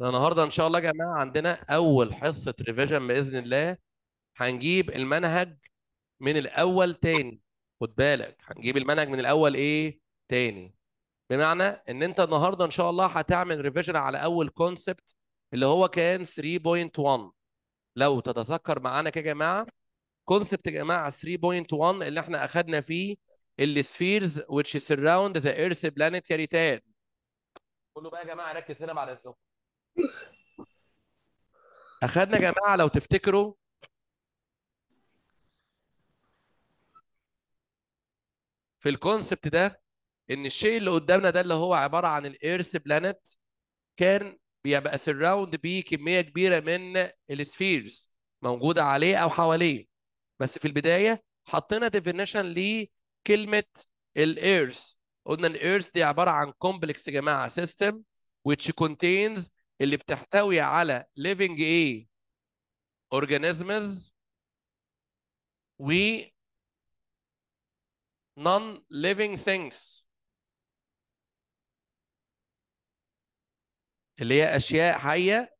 النهارده ان شاء الله يا جماعه عندنا اول حصه ريفيجن باذن الله هنجيب المنهج من الاول تاني خد بالك هنجيب المنهج من الاول ايه تاني بمعنى ان انت النهارده ان شاء الله هتعمل ريفيجن على اول كونسبت اللي هو كان 3.1 لو تتذكر معانا كده يا جماعه كونسبت يا جماعه 3.1 اللي احنا اخذنا فيه السفيرز which surround the earth planetary تان كله بقى يا جماعه ركز هنا بعد اذنكم اخدنا يا جماعه لو تفتكروا في الكونسبت ده ان الشيء اللي قدامنا ده اللي هو عباره عن الايرث بلانت كان بيبقى سراوند بيه كميه كبيره من السفيرز موجوده عليه او حواليه بس في البدايه حطينا ديفينيشن لكلمه الايرث قلنا الايرث دي عباره عن كومبلكس يا جماعه سيستم which contains اللي بتحتوي على living ايه organisms و non living things اللي هي اشياء حيه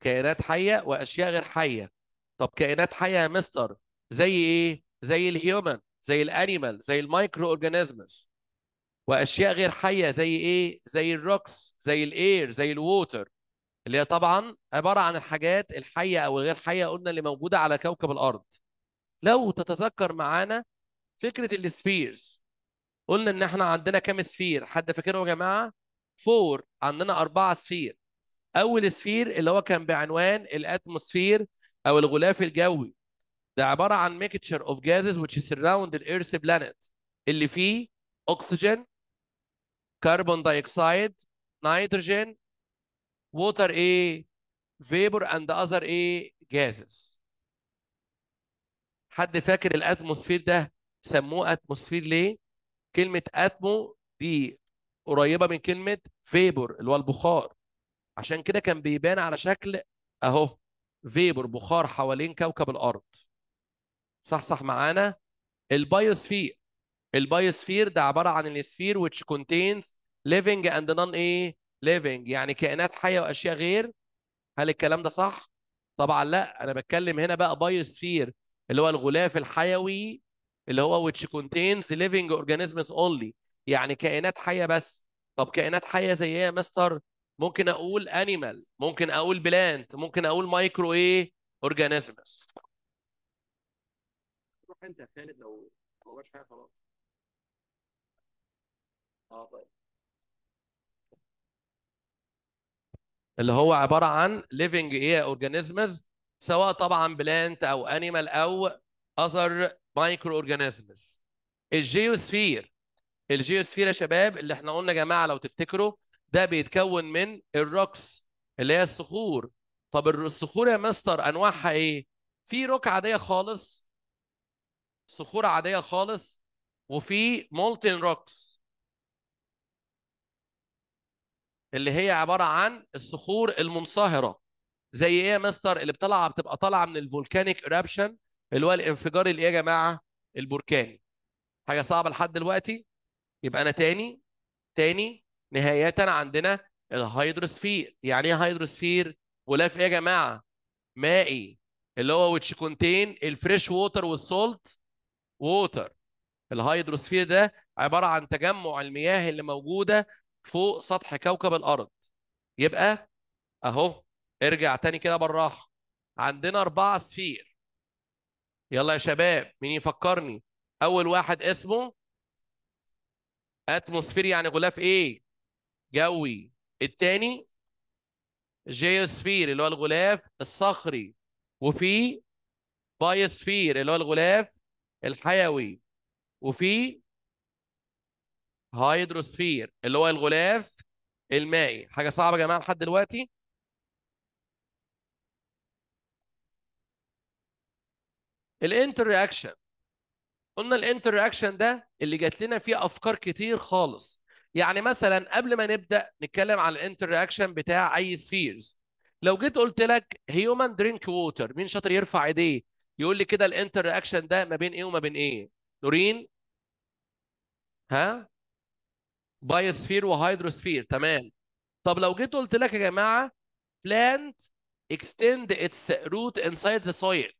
كائنات حيه واشياء غير حيه طب كائنات حيه يا مستر زي ايه زي الهيومن زي الانيمال زي المايكرو اورجانيزمز واشياء غير حيه زي ايه زي الروكس زي الاير زي الووتر اللي هي طبعا عباره عن الحاجات الحيه او الغير حيه قلنا اللي موجوده على كوكب الارض لو تتذكر معانا فكره السفيرز قلنا ان احنا عندنا كام سفير حد فاكره يا جماعه فور عندنا أربعة سفير اول سفير اللي هو كان بعنوان الاتموسفير او الغلاف الجوي ده عباره عن ميكتشر اوف جازز which سراوند the بلانيت planet اللي فيه اكسجين كربون دايوكسيد نيتروجين water ايه vapor and other ايه gases حد فاكر الاتموسفير ده سموه اتموسفير ليه كلمه اتمو دي قريبه من كلمه فيبر اللي هو البخار عشان كده كان بيبان على شكل اهو فيبر بخار حوالين كوكب الارض صح صح معانا البايوسفير البايوسفير ده عباره عن الاسفير which contains living and non ايه ليفنج يعني كائنات حيه واشياء غير هل الكلام ده صح طبعا لا انا بتكلم هنا بقى بايوسفير اللي هو الغلاف الحيوي اللي هو which contains living organisms only يعني كائنات حيه بس طب كائنات حيه زي ايه يا مستر ممكن اقول انيمال ممكن اقول بلانت ممكن اقول مايكرو ايه اورجانيزمز روح انت يا خالد لو ما حاجه خلاص اه طيب اللي هو عباره عن ليفنج ايه اورجانيزمز سواء طبعا بلانت او انيمال او اذر مايكرو اورجانيزمز الجيوسفير الجيوسفير يا شباب اللي احنا قلنا يا جماعه لو تفتكروا ده بيتكون من الروكس اللي هي الصخور طب الصخور يا مستر انواعها ايه في روك عاديه خالص صخور عاديه خالص وفي مولتن روكس اللي هي عباره عن الصخور المنصهره زي ايه يا مستر اللي بتطلع بتبقى طالعه من الفولكانيك ايرابشن اللي هو الانفجار اللي ايه يا جماعه البركاني حاجه صعبه لحد دلوقتي يبقى انا تاني تاني نهايه عندنا الهيدروسفير يعني ايه هيدروسفير غلاف ايه يا جماعه مائي اللي هو which contain الفريش ووتر والسولت ووتر الهيدروسفير ده عباره عن تجمع المياه اللي موجوده فوق سطح كوكب الارض يبقى اهو ارجع تاني كده بالراحه عندنا اربعه سفير يلا يا شباب مين يفكرني اول واحد اسمه اتموسفير يعني غلاف ايه جوي التاني جيوسفير اللي هو الغلاف الصخري وفي بايوسفير اللي هو الغلاف الحيوي وفي هيدروسفير اللي هو الغلاف المائي حاجه صعبه يا جماعه لحد دلوقتي الانتر رياكشن قلنا الانتر رياكشن ده اللي جات لنا فيه افكار كتير خالص يعني مثلا قبل ما نبدا نتكلم على الانتر رياكشن بتاع اي سفيرز لو جيت قلت لك هيومن درينك ووتر مين شاطر يرفع ايديه يقول لي كده الانتر رياكشن ده ما بين ايه وما بين ايه نورين ها بايوسفير وهيدروسفير تمام طب لو جيت قلت لك يا جماعه بلانت اكستند اتس روت انسايد ذا سويل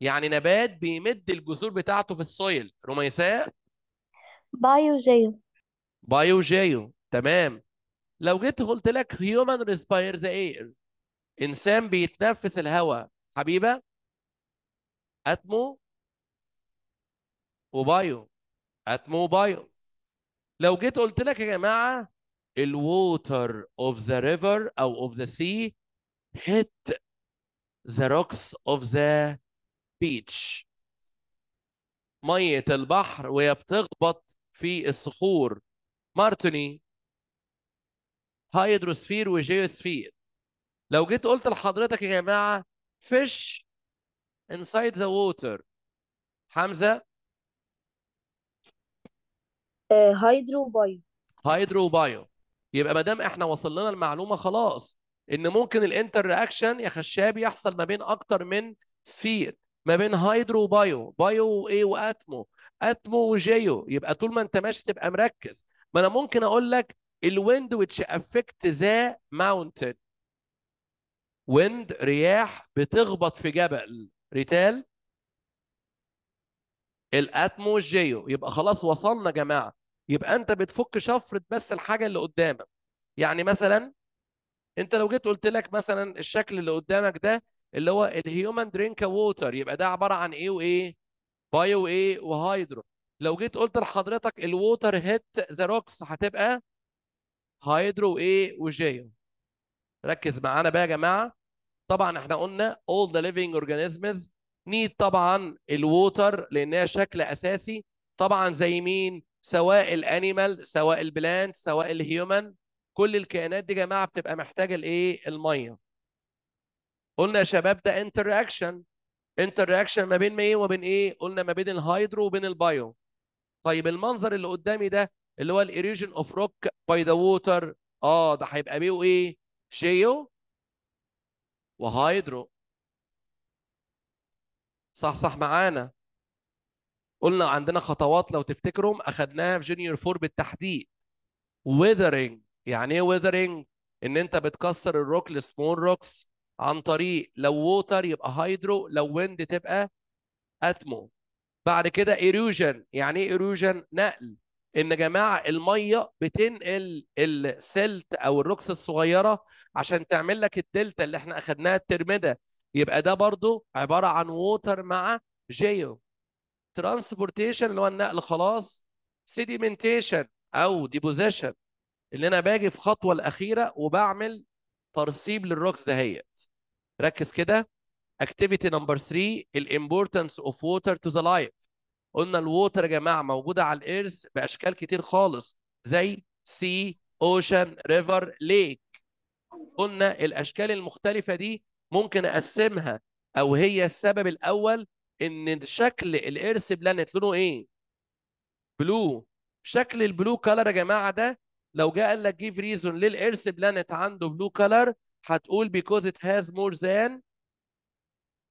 يعني نبات بيمد الجذور بتاعته في السويل رميساء بايو بايوجيو تمام لو جيت قلت لك هيومن ريسباير ذا اير انسان بيتنفس الهواء حبيبه اتمو وبايو اتمو وبايو لو جيت قلت لك يا جماعه الووتر اوف ذا ريفر او اوف ذا سي هيت ذا روكس اوف ذا بيتش ميه البحر وهي بتخبط في الصخور مارتوني هيدروسفير وجيوسفير لو جيت قلت لحضرتك يا جماعه فيش انسايد ذا ووتر حمزه هيدرو وبايو هيدرو وبايو يبقى ما دام احنا وصلنا لنا المعلومه خلاص ان ممكن الانتر رياكشن يا خشاب يحصل ما بين اكتر من سفير ما بين هيدرو وبايو بايو وايه واتمو اتمو وجيو يبقى طول ما انت ماشي تبقى مركز ما انا ممكن اقول لك الويند ويتش افكت ذا ماونتن ويند رياح بتخبط في جبل ريتال الاتمو والجيو يبقى خلاص وصلنا يا جماعه يبقى انت بتفك شفره بس الحاجه اللي قدامك يعني مثلا انت لو جيت قلت لك مثلا الشكل اللي قدامك ده اللي هو الهيومن درينك ووتر يبقى ده عباره عن ايه وايه بايو ايه وهيدرو لو جيت قلت لحضرتك الووتر هيت ذا روكس هتبقى هيدرو ايه وجيو ركز معانا بقى يا جماعه طبعا احنا قلنا all the living organisms need طبعا الووتر لانها شكل اساسي طبعا زي مين سواء الانيمال سواء البلانت سواء الهيومن كل الكائنات دي جماعه بتبقى محتاجه الايه الميه قلنا يا شباب ده انتراكشن انتراكشن ما بين ما ايه وما بين ايه قلنا ما بين الهيدرو وبين البايو طيب المنظر اللي قدامي ده اللي هو الايريجن اوف روك باي ذا ووتر اه ده هيبقى بيو ايه شيو وهيدرو صح صح معانا قلنا عندنا خطوات لو تفتكرهم اخدناها في جونيور فور بالتحديد ويذرنج يعني ايه ويذرنج ان انت بتكسر الروك لسمول روكس عن طريق لو ووتر يبقى هايدرو لو ويند تبقى اتمو بعد كده ايروجن يعني ايه ايروجن نقل ان جماعه الميه بتنقل السلت او الروكس الصغيره عشان تعمل لك الدلتا اللي احنا اخدناها الترمده يبقى ده برضو عباره عن ووتر مع جيو ترانسبورتيشن اللي هو النقل خلاص سيديمنتيشن او ديبوزيشن اللي انا باجي في الخطوه الاخيره وبعمل ترسيب للروكس دهيت ركز كده اكتيفيتي نمبر 3 الامبورتنس اوف ووتر تو ذا لايف قلنا الووتر يا جماعه موجوده على الارث باشكال كتير خالص زي سي اوشن ريفر ليك قلنا الاشكال المختلفه دي ممكن اقسمها او هي السبب الاول ان شكل الارث بلانت لونه ايه بلو شكل البلو كلر يا جماعه ده لو جه قال لك جيف ريزون ليه الارث بلانت عنده بلو كلر هتقول because it has more than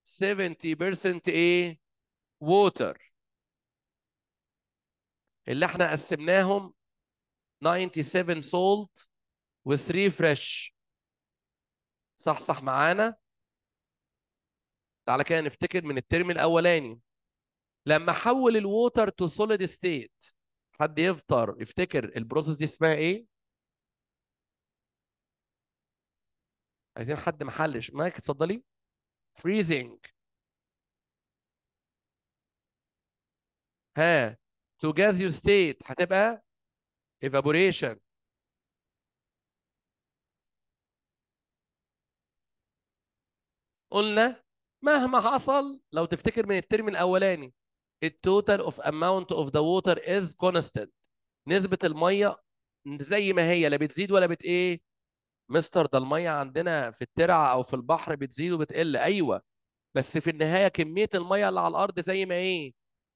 70% ايه water اللي احنا قسمناهم 97 salt و3 fresh صح صح معانا تعالى كده نفتكر من الترم الاولاني لما حول الووتر تو سوليد ستيت حد يفطر يفتكر البروسيس دي اسمها ايه عايزين حد محلش مايك اتفضلي فريزنج ها تو جازيو state هتبقى evaporation قلنا مهما حصل لو تفتكر من الترم الاولاني التوتال اوف اماونت اوف ذا ووتر از كونستنت نسبه الميه زي ما هي لا بتزيد ولا بت ايه مستر ده الميه عندنا في الترعه او في البحر بتزيد وبتقل ايوه بس في النهايه كميه الميه اللي على الارض زي ما ايه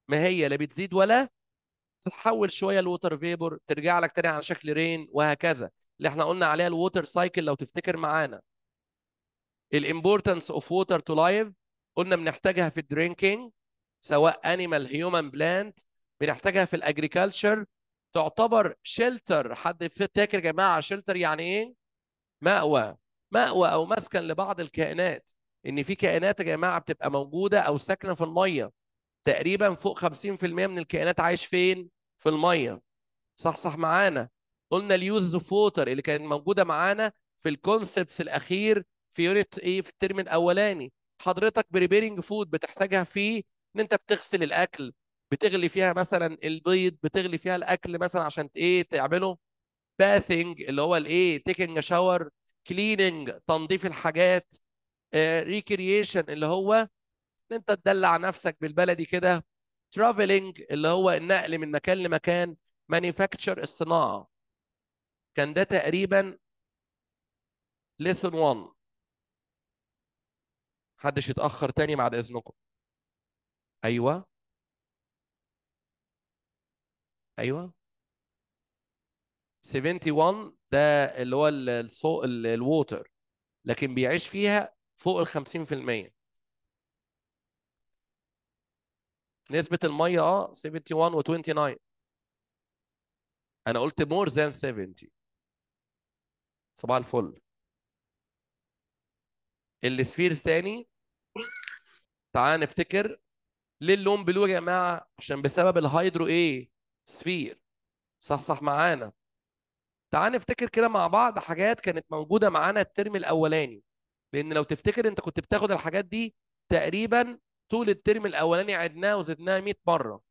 ما هي لا بتزيد ولا تتحول شويه لووتر فيبر ترجع لك تاني على شكل رين وهكذا اللي احنا قلنا عليها الووتر سايكل لو تفتكر معانا الامبورتنس اوف ووتر تو لايف قلنا بنحتاجها في الدرينكينج سواء انيمال هيومن بلانت بنحتاجها في الاجريكلتشر تعتبر شيلتر حد فاكر يا جماعه شيلتر يعني ايه مأوى مأوى او مسكن لبعض الكائنات ان في كائنات يا جماعه بتبقى موجوده او ساكنه في الميه تقريبا فوق 50% من الكائنات عايش فين في الميه صح صح معانا قلنا اليوز اوف ووتر اللي كانت موجوده معانا في الكونسبتس الاخير في يونت ايه في الترم الاولاني حضرتك بريبيرنج فود بتحتاجها في ان انت بتغسل الاكل بتغلي فيها مثلا البيض بتغلي فيها الاكل مثلا عشان ايه تعمله باثنج اللي هو الايه تيكنج شاور كليننج تنظيف الحاجات ريكرييشن آه، اللي هو ان انت تدلع نفسك بالبلدي كده ترافلنج اللي هو النقل من مكان لمكان مانيفاكتشر الصناعه كان ده تقريبا ليسون 1 محدش يتاخر تاني بعد اذنكم ايوه ايوه 71 ده اللي هو الصو... الووتر لكن بيعيش فيها فوق ال 50% نسبة المية اه 71 و 29 انا قلت مور ذان 70 صباح الفل السفيرز تاني تعال نفتكر ليه اللون بلو يا جماعه عشان بسبب الهيدرو ايه سفير صح صح معانا تعال نفتكر كده مع بعض حاجات كانت موجوده معانا الترم الاولاني لان لو تفتكر انت كنت بتاخد الحاجات دي تقريبا طول الترم الاولاني عدناها وزدناها 100 مره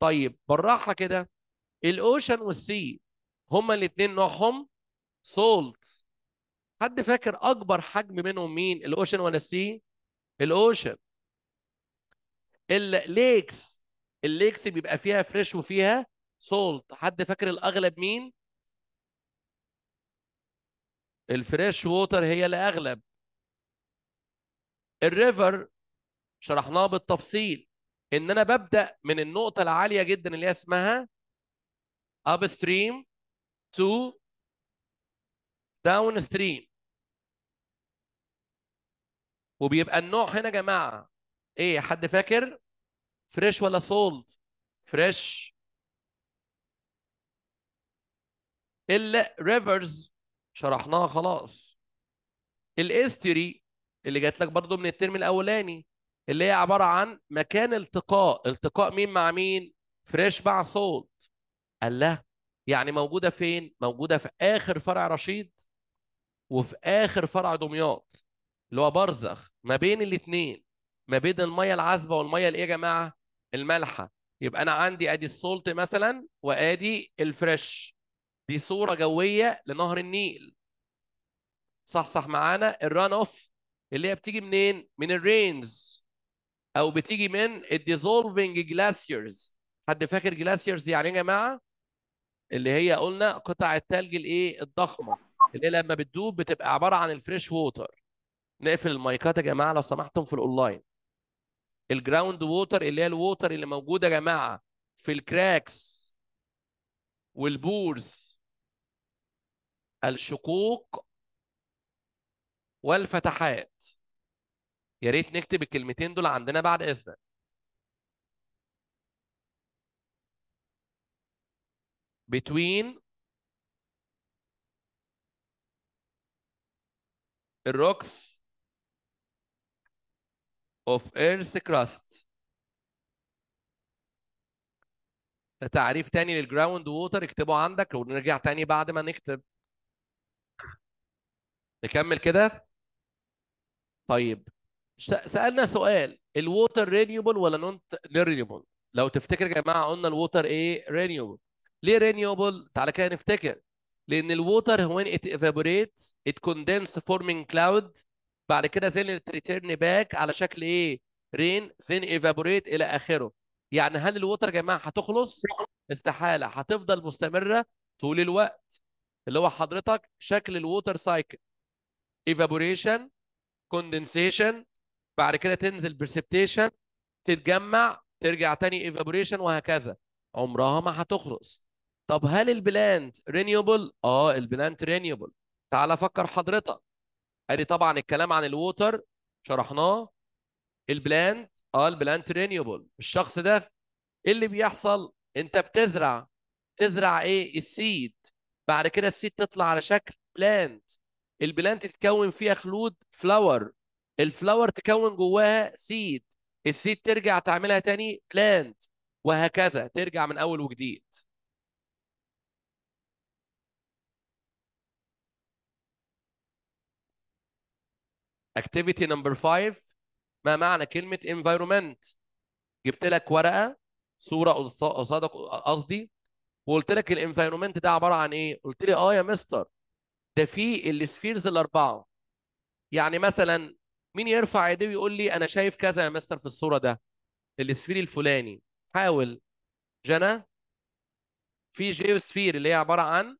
طيب بالراحه كده الاوشن والسي هما الاثنين نوعهم سولت حد فاكر اكبر حجم منهم مين الاوشن ولا السي الاوشن الليكس الليكس بيبقى فيها فريش وفيها سولت حد فاكر الاغلب مين الفريش ووتر هي الاغلب الريفر شرحناها بالتفصيل ان انا ببدا من النقطه العاليه جدا اللي هي اسمها اب ستريم تو داون ستريم وبيبقى النوع هنا يا جماعه ايه حد فاكر فريش ولا سولد فريش الريفرز شرحناها خلاص الاستري اللي جات لك برضه من الترم الاولاني اللي هي عباره عن مكان التقاء التقاء مين مع مين فريش مع سولد قال له يعني موجوده فين موجوده في اخر فرع رشيد وفي اخر فرع دمياط اللي هو برزخ ما بين الاثنين ما بين الميه العذبه والميه الايه يا جماعه المالحه يبقى انا عندي ادي السولت مثلا وادي الفريش دي صوره جويه لنهر النيل صح صح معانا الران اوف اللي هي بتيجي منين من الرينز او بتيجي من الديزولفنج جلاسيرز حد فاكر جلاسيرز يعني إيه يا جماعه اللي هي قلنا قطع التلج الايه الضخمه اللي لما بتدوب بتبقى عباره عن الفريش ووتر نقفل المايكات يا جماعه لو سمحتم في الاونلاين الجراوند ووتر اللي هي الووتر اللي موجوده يا جماعه في الكراكس والبورز الشقوق والفتحات يا ريت نكتب الكلمتين دول عندنا بعد اذنك between الروكس of earth crust ده تعريف تاني للجراوند ووتر اكتبه عندك ونرجع تاني بعد ما نكتب نكمل كده طيب سالنا سؤال الووتر رينيوبل ولا نون رينيوبل لو تفتكر يا جماعه قلنا الووتر ايه رينيوبل ليه رينيوبل تعالى كده نفتكر لان الووتر when it evaporates it condenses forming cloud بعد كده زين ريتيرن باك على شكل ايه رين زين ايفابوريت الى اخره يعني هل الوتر يا جماعه هتخلص استحاله هتفضل مستمره طول الوقت اللي هو حضرتك شكل الووتر سايكل ايفابوريشن كوندنسيشن بعد كده تنزل بريسبتيشن تتجمع ترجع تاني ايفابوريشن وهكذا عمرها ما هتخلص طب هل البلانت رينيوبل اه البلانت رينيوبل تعال فكر حضرتك ادي طبعا الكلام عن الووتر شرحناه البلانت اه البلانت رينيوبل الشخص ده ايه اللي بيحصل انت بتزرع تزرع ايه السيد بعد كده السيد تطلع على شكل بلانت البلانت تتكون فيها خلود فلاور الفلاور تكون جواها سيد السيد ترجع تعملها تاني بلانت وهكذا ترجع من اول وجديد اكتيفيتي نمبر 5 ما معنى كلمه انفايرمنت جبت لك ورقه صوره قصادك قصدي وقلت لك الانفايرمنت ده عباره عن ايه قلت لي اه يا مستر ده في السفيرز الاربعه يعني مثلا مين يرفع ايديه ويقول لي انا شايف كذا يا مستر في الصوره ده السفير الفلاني حاول جنى في جيوسفير اللي هي عباره عن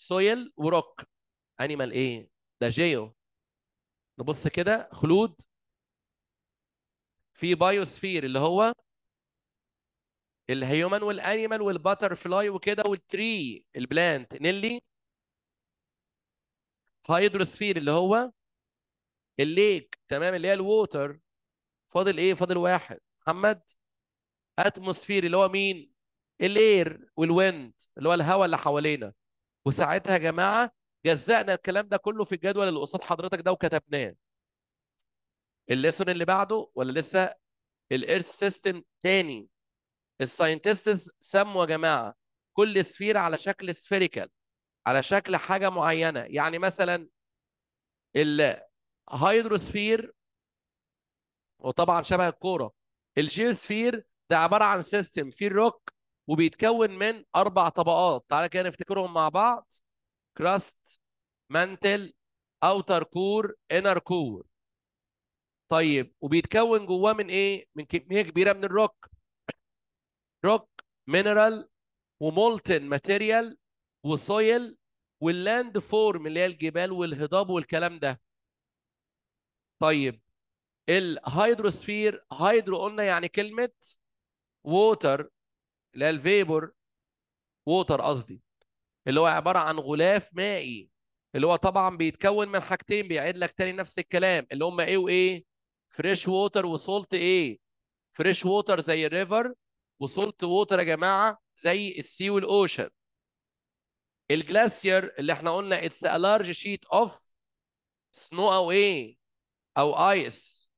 سويل وروك انيمال ايه ده جيو نبص كده خلود في بايوسفير اللي هو الهيومن والانيمال والباتر فلاي وكده والتري البلانت نيلي هيدروسفير اللي هو الليك تمام اللي هي الووتر فاضل ايه فاضل واحد محمد اتموسفير اللي هو مين الاير والويند اللي هو الهواء اللي حوالينا وساعتها يا جماعه جزأنا الكلام ده كله في الجدول اللي قصاد حضرتك ده وكتبناه الليسون اللي بعده ولا لسه الايرث سيستم تاني الساينتستس سموا يا جماعه كل سفير على شكل سفيريكال على شكل حاجه معينه يعني مثلا الهيدروسفير وطبعا شبه الكوره الجيوسفير ده عباره عن سيستم فيه الروك وبيتكون من اربع طبقات تعالى كده نفتكرهم مع بعض كراست مانتل اوتر كور انر كور طيب وبيتكون جواه من ايه من كميه كبيره من الروك روك مينرال ومولتن ماتيريال وسويل واللاند فورم اللي هي الجبال والهضاب والكلام ده طيب الهيدروسفير هيدرو قلنا يعني كلمه ووتر اللي هي الفيبر ووتر قصدي اللي هو عباره عن غلاف مائي اللي هو طبعا بيتكون من حاجتين بيعيد لك تاني نفس الكلام اللي هم ايه وايه فريش ووتر وسولت ايه فريش ووتر زي الريفر وسولت ووتر يا جماعه زي السي والاوشن الجلاسير اللي احنا قلنا اتس ا لارج شيت اوف سنو او ايه او ايس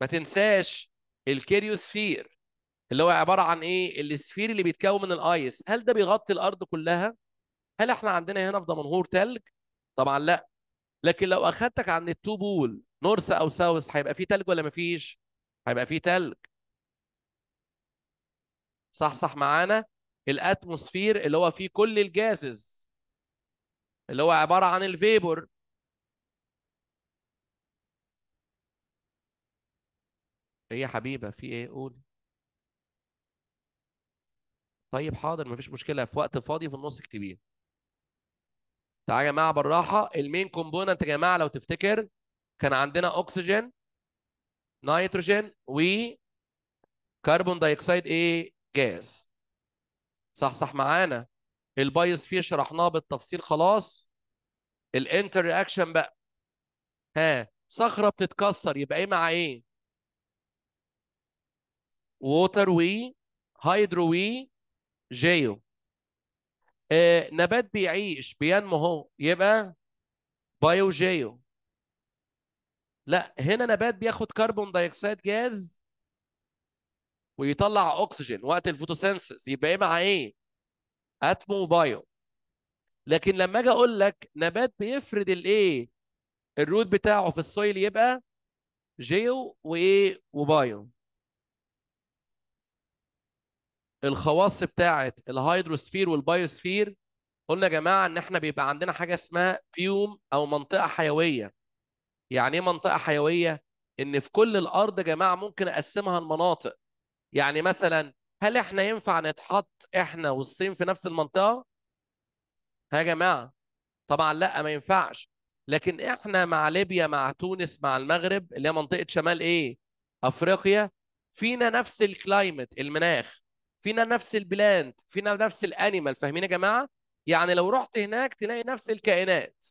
ما تنساش الكيريوسفير اللي هو عباره عن ايه السفير اللي بيتكون من الايس هل ده بيغطي الارض كلها هل احنا عندنا هنا في دمنهور تلج طبعا لا لكن لو اخدتك عن التو بول نورث او ساوث هيبقى فيه تلج ولا مفيش هيبقى فيه تلج صح صح معانا الاتموسفير اللي هو فيه كل الجازز اللي هو عباره عن الفيبر ايه يا حبيبه في ايه قولي طيب حاضر مفيش مشكله في وقت فاضي في النص اكتبيه تعالى يا جماعه بالراحه المين كومبوننت يا جماعه لو تفتكر كان عندنا اكسجين نيتروجين و كربون دايكسيد ايه جاز صح صح معانا فيه شرحناه بالتفصيل خلاص الانتر رياكشن بقى ها صخره بتتكسر يبقى ايه مع ايه ووتر وي هيدرو وي جيو آه نبات بيعيش بينمو هو يبقى بايو جيو لا هنا نبات بياخد كربون دايوكسيد جاز ويطلع اكسجين وقت الفوتوسينثيسيس يبقى ايه مع ايه اتمو بايو لكن لما اجي اقول لك نبات بيفرد الايه الروت بتاعه في السويل يبقى جيو وايه وبايو الخواص بتاعه الهيدروسفير والبايوسفير قلنا يا جماعه ان احنا بيبقى عندنا حاجه اسمها بيوم او منطقه حيويه يعني ايه منطقه حيويه ان في كل الارض يا جماعه ممكن اقسمها لمناطق يعني مثلا هل احنا ينفع نتحط احنا والصين في نفس المنطقه ها يا جماعه طبعا لا ما ينفعش لكن احنا مع ليبيا مع تونس مع المغرب اللي هي منطقه شمال ايه افريقيا فينا نفس الكلايمت المناخ فينا نفس البلاند فينا نفس الانيمال فاهمين يا جماعه يعني لو رحت هناك تلاقي نفس الكائنات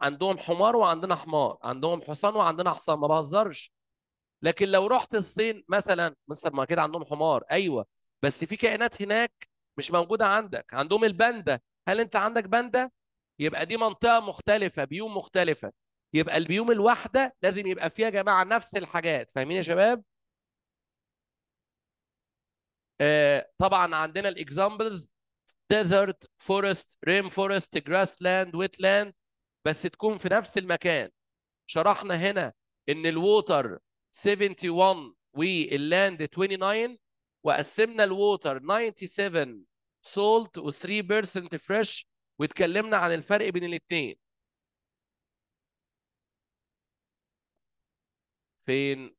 عندهم حمار وعندنا حمار عندهم حصان وعندنا حصان ما بهزرش لكن لو رحت الصين مثلا مصر ما كده عندهم حمار ايوه بس في كائنات هناك مش موجوده عندك عندهم الباندا هل انت عندك باندا يبقى دي منطقه مختلفه بيوم مختلفه يبقى البيوم الواحده لازم يبقى فيها يا جماعه نفس الحاجات فاهمين يا شباب آه، طبعا عندنا الاكزامبلز ديزرت فورست رين فورست جراس لاند ويت لاند بس تكون في نفس المكان شرحنا هنا ان الووتر 71 واللاند 29 وقسمنا الووتر 97 سولت و3% فريش واتكلمنا عن الفرق بين الاثنين فين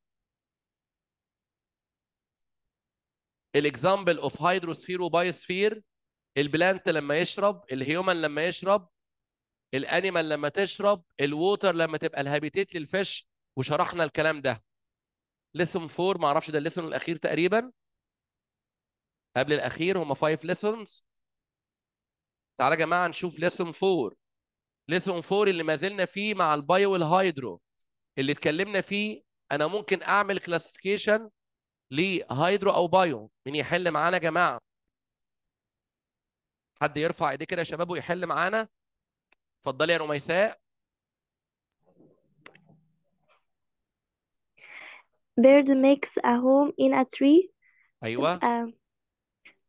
الاكزامبل اوف هيدروسفير وبايوسفير البلانت لما يشرب الهيومن لما يشرب الانيمال لما تشرب الووتر لما تبقى الهابيتيت للفش وشرحنا الكلام ده ليسون 4 ما اعرفش ده الليسون الاخير تقريبا قبل الاخير هم 5 ليسونز تعالى يا جماعه نشوف ليسون 4 ليسون 4 اللي ما زلنا فيه مع البايو والهايدرو اللي اتكلمنا فيه انا ممكن اعمل كلاسيفيكيشن لهايدرو او بايو مين يحل معانا يا جماعه حد يرفع ايديه كده يا شباب ويحل معانا اتفضلي يا رميساء bird makes a home in a tree ايوه تبقى,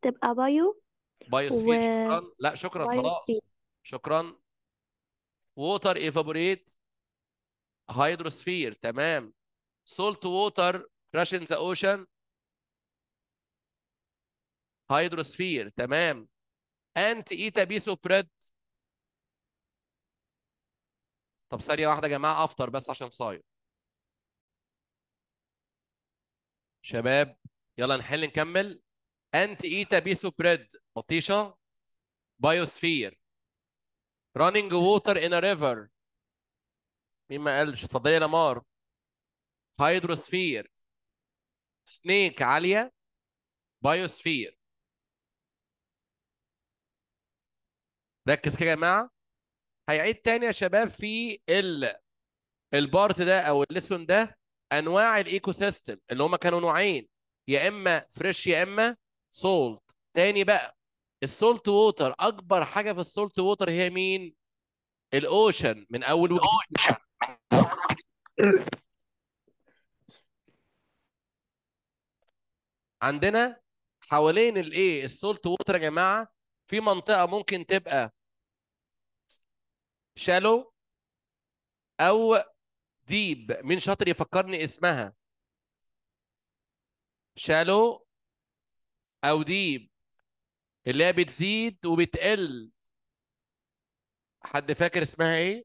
تبقى بايو بايوسفير و... شكرا لا شكرا خلاص شكرا ووتر ايفابوريت هيدروسفير تمام سولت ووتر كراش ان ذا اوشن هيدروسفير تمام انت ايتا بي بريد طب ثانيه واحده يا جماعه افطر بس عشان صايم شباب يلا نحل نكمل انت ايتا بي بريد بطيشه بايوسفير رانينج ووتر ان ريفر مين ما قالش اتفضلي يا نمار هيدروسفير سنيك عاليه بايوسفير ركز كده يا جماعه هيعيد تاني يا شباب في ال البارت ده او الليسون ده انواع الايكو سيستم اللي هما كانوا نوعين يا اما فريش يا اما سولت تاني بقى السولت ووتر اكبر حاجه في السولت ووتر هي مين الاوشن من اول وجديد عندنا حوالين الايه السولت ووتر يا جماعه في منطقه ممكن تبقى شالو او ديب مين شاطر يفكرني اسمها شالو او ديب اللي هي بتزيد وبتقل حد فاكر اسمها ايه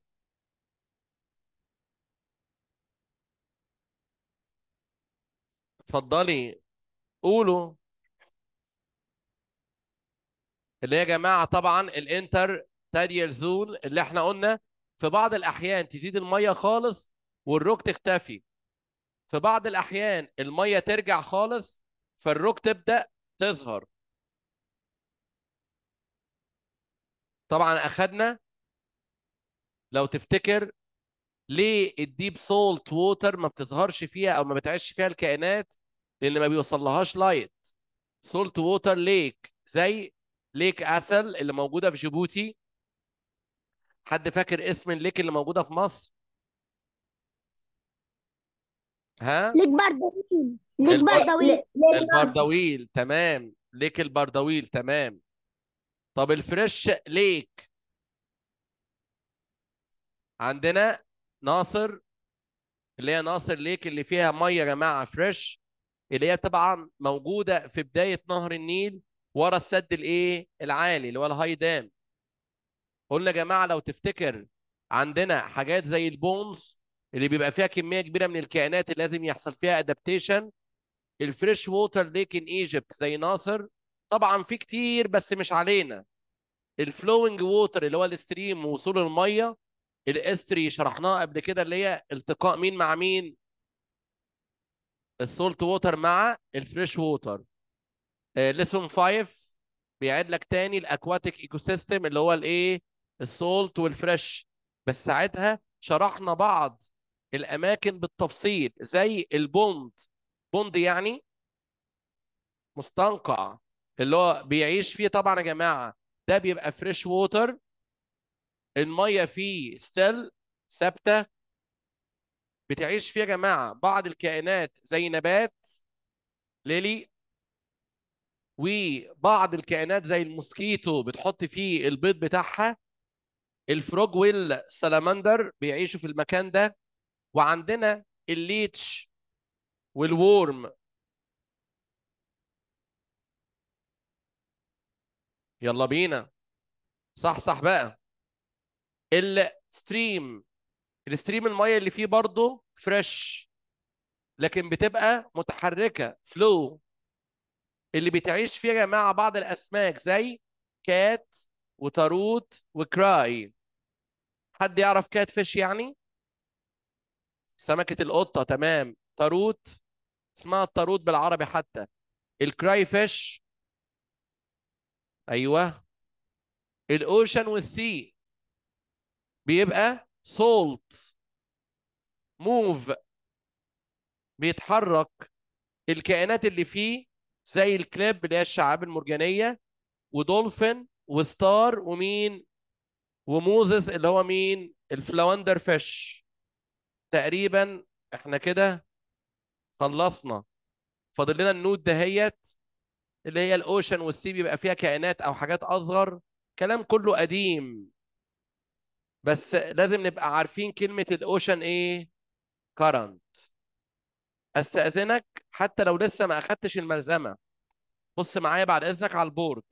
اتفضلي قولوا اللي هي يا جماعه طبعا الانتر تاديال زون اللي احنا قلنا في بعض الاحيان تزيد الميه خالص والروك تختفي في بعض الاحيان الميه ترجع خالص فالروك تبدا تظهر طبعا اخذنا لو تفتكر ليه الديب سولت ووتر ما بتظهرش فيها او ما بتعيش فيها الكائنات لان ما بيوصلهاش لايت سولت ووتر ليك زي ليك اسل اللي موجوده في جيبوتي حد فاكر اسم الليك اللي موجوده في مصر ها ليك بردويل ليك بردويل البردويل تمام ليك البردويل تمام طب الفريش ليك عندنا ناصر اللي هي ناصر ليك اللي فيها ميه يا جماعه فريش اللي هي طبعا موجوده في بدايه نهر النيل ورا السد الايه العالي اللي هو الهاي دام قلنا يا جماعه لو تفتكر عندنا حاجات زي البونز اللي بيبقى فيها كميه كبيره من الكائنات اللي لازم يحصل فيها ادابتيشن الفريش ووتر ليك ان ايجيبت زي ناصر طبعا في كتير بس مش علينا الفلوينج ووتر اللي هو الستريم ووصول الميه الاستري شرحناها قبل كده اللي هي التقاء مين مع مين السولت ووتر مع الفريش ووتر ليسون آه، 5 بيعيد لك تاني الاكواتيك ايكو سيستم اللي هو الايه السولت والفريش بس ساعتها شرحنا بعض الاماكن بالتفصيل زي البوند بوند يعني مستنقع اللي هو بيعيش فيه طبعا يا جماعه ده بيبقى فريش ووتر الميه فيه ستيل ثابته بتعيش فيه يا جماعه بعض الكائنات زي نبات ليلي وبعض الكائنات زي الموسكيتو بتحط فيه البيض بتاعها الفروج والسلامندر بيعيشوا في المكان ده وعندنا الليتش والورم يلا بينا صح صح بقى الستريم الستريم الميه اللي فيه برضه فريش لكن بتبقى متحركه فلو اللي بتعيش فيها مع بعض الاسماك زي كات وطاروت وكراي حد يعرف كات فيش يعني سمكه القطه تمام طاروت اسمها الطاروت بالعربي حتى الكراي فيش ايوه الاوشن والسي بيبقى سولت موف بيتحرك الكائنات اللي فيه زي الكلاب اللي هي الشعاب المرجانيه ودولفين وستار ومين وموزس اللي هو مين الفلاوندر فيش تقريبا احنا كده خلصنا فاضل لنا النود دهيت اللي هي الاوشن والسي بيبقى فيها كائنات او حاجات اصغر كلام كله قديم بس لازم نبقى عارفين كلمه الاوشن ايه كارنت استاذنك حتى لو لسه ما اخدتش الملزمه بص معايا بعد اذنك على البورد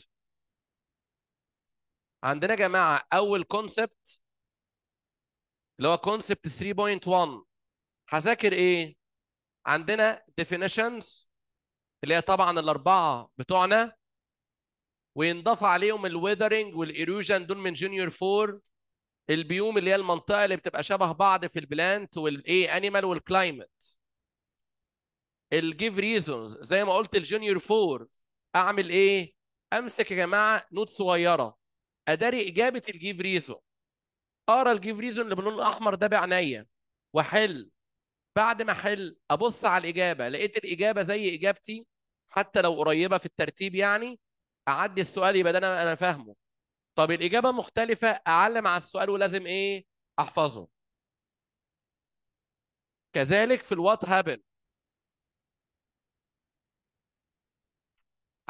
عندنا يا جماعه اول كونسبت اللي هو كونسبت 3.1 هذاكر ايه عندنا ديفينيشنز اللي هي طبعا الاربعه بتوعنا وينضاف عليهم الويذرنج والايروجن دول من جونيور 4 البيوم اللي هي المنطقه اللي بتبقى شبه بعض في البلانت والايه انيمال والكلايمت الجيف ريزونز زي ما قلت الجونيور فور اعمل ايه؟ امسك يا جماعه نوت صغيره اداري اجابه الجيف ريزون اقرا الجيف ريزون اللي باللون الاحمر ده بعناية واحل بعد ما احل ابص على الاجابه لقيت الاجابه زي اجابتي حتى لو قريبه في الترتيب يعني اعدي السؤال يبقى ده انا انا فاهمه طب الاجابه مختلفه اعلم على السؤال ولازم ايه احفظه كذلك في الوات هابن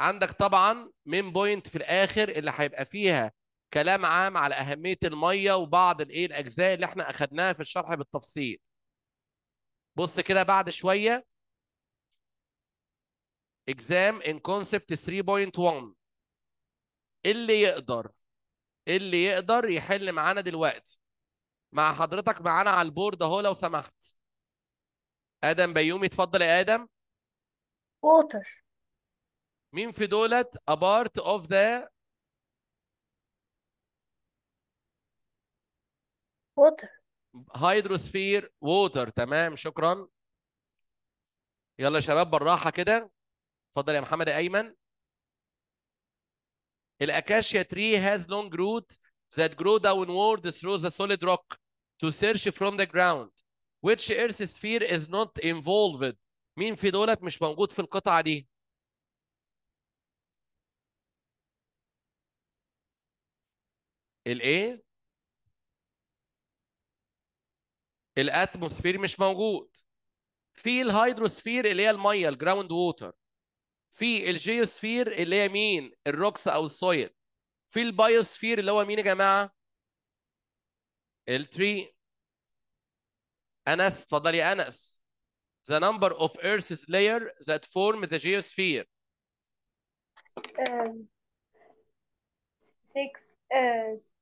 عندك طبعا مين بوينت في الاخر اللي هيبقى فيها كلام عام على اهميه الميه وبعض الايه الاجزاء اللي احنا اخذناها في الشرح بالتفصيل بص كده بعد شويه اكزام ان كونسبت 3.1 اللي يقدر إيه اللي يقدر يحل معانا دلوقتي مع حضرتك معانا على البورد اهو لو سمحت ادم بيومي اتفضل يا ادم ووتر مين في دولت a part of the water هيدروسفير ووتر تمام شكرا يلا يا شباب بالراحه كده اتفضل يا محمد ايمن الاكاشيا tree has long root that grow downward through the solid rock to search from the ground which earth sphere is not involved مين في دولت مش موجود في القطعه دي الايه الاتموسفير مش موجود في الهيدروسفير اللي هي الميه الجراوند ووتر في الجيوسفير اللي هي مين الروكس او السويل في البايوسفير اللي هو مين يا جماعه التري انس اتفضل يا انس the number of earth's layer that form the geosphere um, six uh,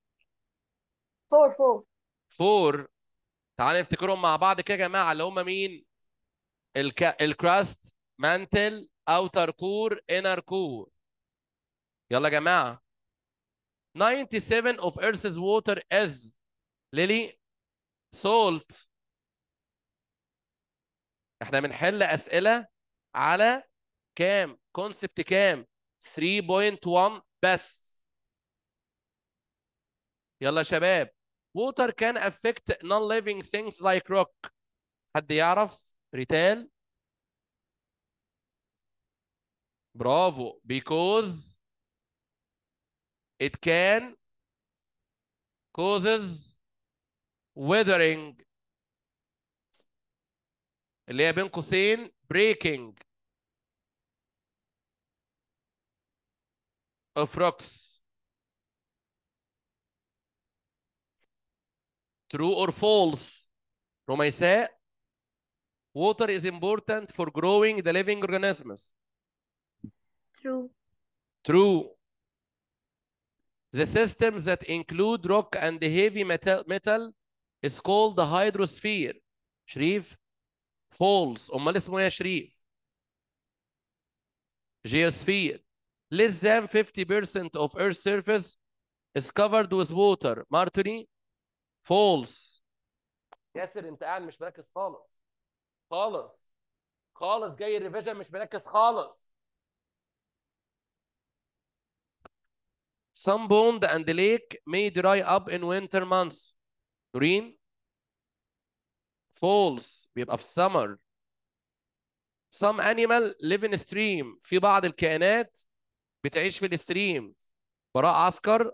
فور فور فور تعالوا نفتكرهم مع بعض كده يا جماعه اللي هم مين؟ الك... الكراست مانتل اوتر كور انر كور يلا يا جماعه 97 of earth's water is ليلي salt احنا بنحل اسئله على كام كونسبت كام 3.1 بس يلا يا شباب water can affect non-living things like rock حد يعرف ريتال برافو because it can causes weathering اللي هي بين قوسين breaking of rocks True or false? Romai say water is important for growing the living organisms. True. True. The systems that include rock and heavy metal, metal is called the hydrosphere. شريف false امال اسمه ايه يا geosphere less than 50% of earth's surface is covered with water Martini فولس ياسر انت قاعد مش مركز خالص خالص خالص جاي الريفيجن مش مركز خالص Some pond and lake may dry up in winter months. نورين falls بيبقى في summer. Some animal live in stream. في بعض الكائنات بتعيش في الستريم. براء عسكر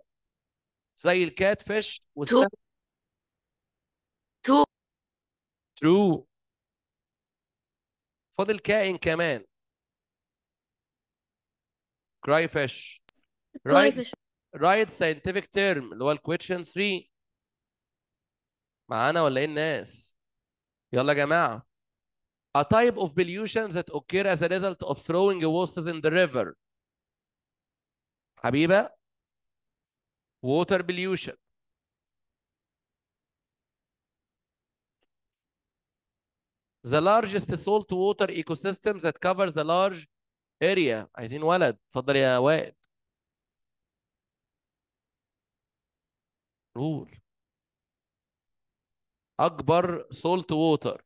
زي الكات فيش والسمك ترو فاضل كائن كمان كراي فيش رايت ساينتفك تيرم اللي هو الكويتشن 3 معانا ولا ايه الناس يلا يا جماعه A type of pollution that occur as a result of throwing wastes in the river. حبيبة water pollution the largest saltwater ecosystem that covers a large area عايزين ولد اتفضل يا وائل قول اكبر سولت ووتر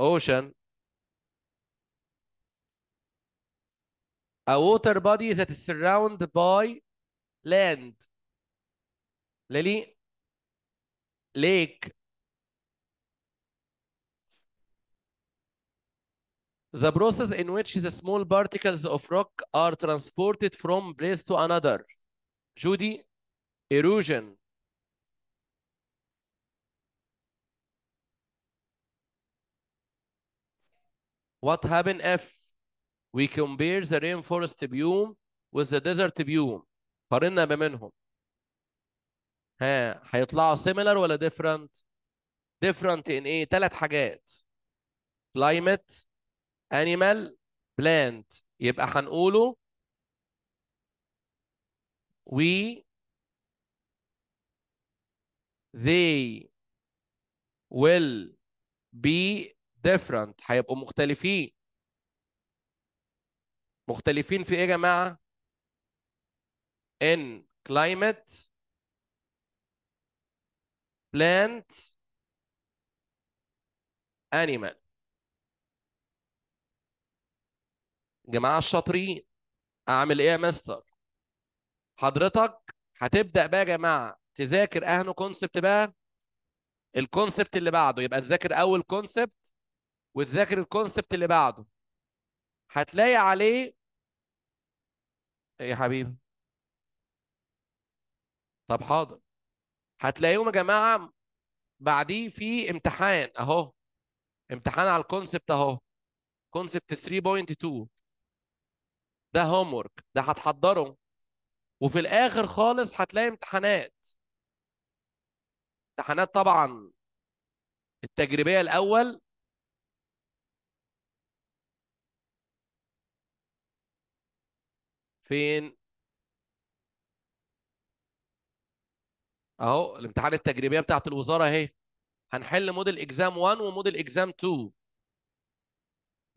ocean a water body that is surrounded by land للي lake The process in which the small particles of rock are transported from place to another. Judy, erosion. What happened if we compare the rainforest biome with the desert biome؟ قارنا ها هيطلعوا similar ولا different؟ different in ايه؟ تلات حاجات climate animal plant يبقى هنقوله we they will be different هيبقوا مختلفين مختلفين في ايه يا جماعه in climate plant animal جماعة الشاطرين أعمل إيه يا مستر؟ حضرتك هتبدأ بقى يا جماعة تذاكر أهنو كونسبت بقى الكونسبت اللي بعده يبقى تذاكر أول كونسبت وتذاكر الكونسبت اللي بعده هتلاقي عليه إيه يا حبيبي؟ طب حاضر هتلاقيهم يا جماعه بعديه في امتحان اهو امتحان على الكونسبت اهو كونسبت 3.2 ده هوم ورك ده هتحضره وفي الاخر خالص هتلاقي امتحانات امتحانات طبعا التجريبيه الاول فين اهو الامتحان التجريبيه بتاعه الوزاره اهي هنحل موديل اكزام 1 وموديل اكزام 2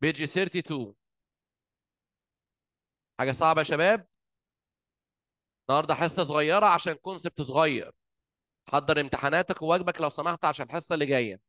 بيج 32 حاجه صعبه يا شباب النهارده حصه صغيره عشان كونسبت صغير حضر امتحاناتك وواجبك لو سمحت عشان الحصه اللي جايه